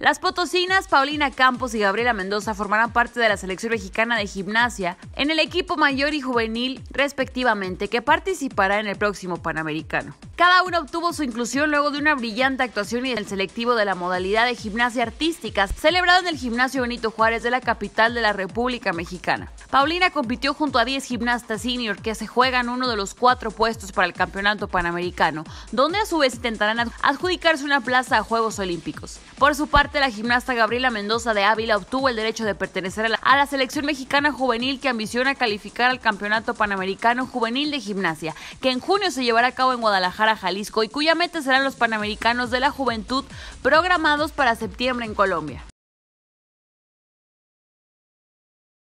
Las potosinas Paulina Campos y Gabriela Mendoza formarán parte de la selección mexicana de gimnasia en el equipo mayor y juvenil respectivamente que participará en el próximo Panamericano. Cada una obtuvo su inclusión luego de una brillante actuación en el selectivo de la modalidad de gimnasia artística celebrado en el gimnasio Benito Juárez de la capital de la República Mexicana. Paulina compitió junto a 10 gimnastas senior que se juegan uno de los cuatro puestos para el Campeonato Panamericano, donde a su vez intentarán adjudicarse una plaza a Juegos Olímpicos. Por su parte, la gimnasta Gabriela Mendoza de Ávila obtuvo el derecho de pertenecer a la, a la selección mexicana juvenil que ambiciona calificar al Campeonato Panamericano Juvenil de Gimnasia, que en junio se llevará a cabo en Guadalajara, Jalisco, y cuya meta serán los Panamericanos de la Juventud programados para septiembre en Colombia.